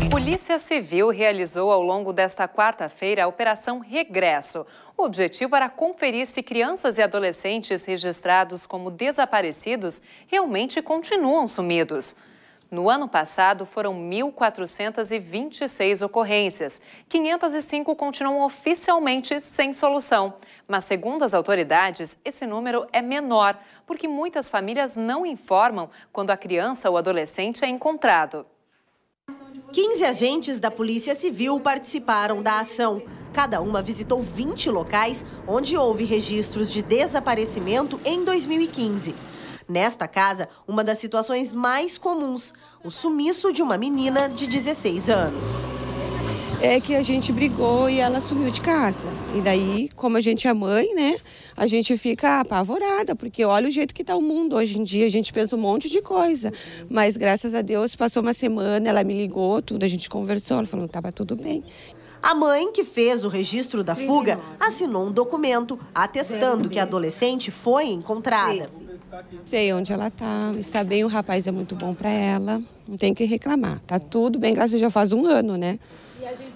A Polícia Civil realizou ao longo desta quarta-feira a Operação Regresso. O objetivo era conferir se crianças e adolescentes registrados como desaparecidos realmente continuam sumidos. No ano passado, foram 1.426 ocorrências. 505 continuam oficialmente sem solução. Mas, segundo as autoridades, esse número é menor, porque muitas famílias não informam quando a criança ou adolescente é encontrado. 15 agentes da Polícia Civil participaram da ação. Cada uma visitou 20 locais onde houve registros de desaparecimento em 2015. Nesta casa, uma das situações mais comuns, o sumiço de uma menina de 16 anos é que a gente brigou e ela sumiu de casa. E daí, como a gente é mãe, né? A gente fica apavorada, porque olha o jeito que está o mundo hoje em dia, a gente pensa um monte de coisa. Mas graças a Deus, passou uma semana, ela me ligou, tudo, a gente conversou, ela falou que tava tudo bem. A mãe, que fez o registro da fuga, assinou um documento atestando que a adolescente foi encontrada. Sei onde ela tá está bem, o rapaz é muito bom para ela, não tem que reclamar. Tá tudo bem, graças a Deus, já faz um ano, né?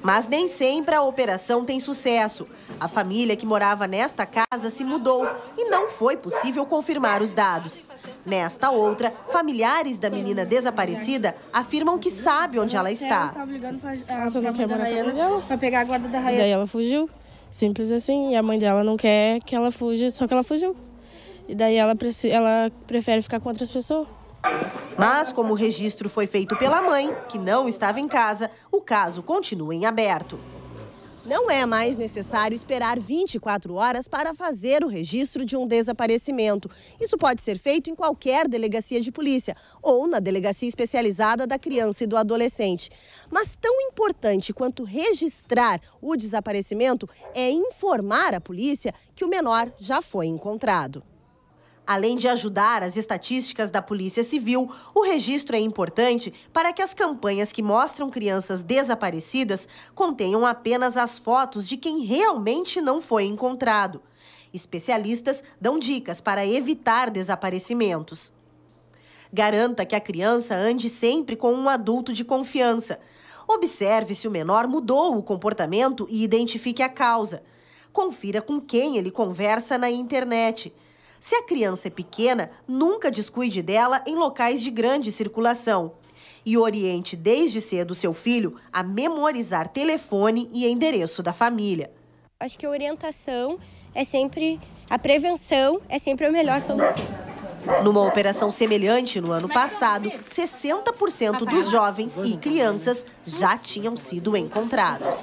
Mas nem sempre a operação tem sucesso. A família que morava nesta casa se mudou e não foi possível confirmar os dados. Nesta outra, familiares da menina desaparecida afirmam que sabe onde ela está. Ela ligando a, é, ah, não quer morar Raiana, Pra pegar a guarda da Raiana. Daí ela fugiu. Simples assim. E a mãe dela não quer que ela fuja, só que ela fugiu. E daí ela, ela prefere ficar com outras pessoas. Mas, como o registro foi feito pela mãe, que não estava em casa, o caso continua em aberto. Não é mais necessário esperar 24 horas para fazer o registro de um desaparecimento. Isso pode ser feito em qualquer delegacia de polícia ou na delegacia especializada da criança e do adolescente. Mas tão importante quanto registrar o desaparecimento é informar a polícia que o menor já foi encontrado. Além de ajudar as estatísticas da Polícia Civil, o registro é importante para que as campanhas que mostram crianças desaparecidas contenham apenas as fotos de quem realmente não foi encontrado. Especialistas dão dicas para evitar desaparecimentos. Garanta que a criança ande sempre com um adulto de confiança. Observe se o menor mudou o comportamento e identifique a causa. Confira com quem ele conversa na internet. Se a criança é pequena, nunca descuide dela em locais de grande circulação. E oriente desde cedo seu filho a memorizar telefone e endereço da família. Acho que a orientação é sempre, a prevenção é sempre a melhor solução. Numa operação semelhante no ano passado, 60% dos jovens e crianças já tinham sido encontrados.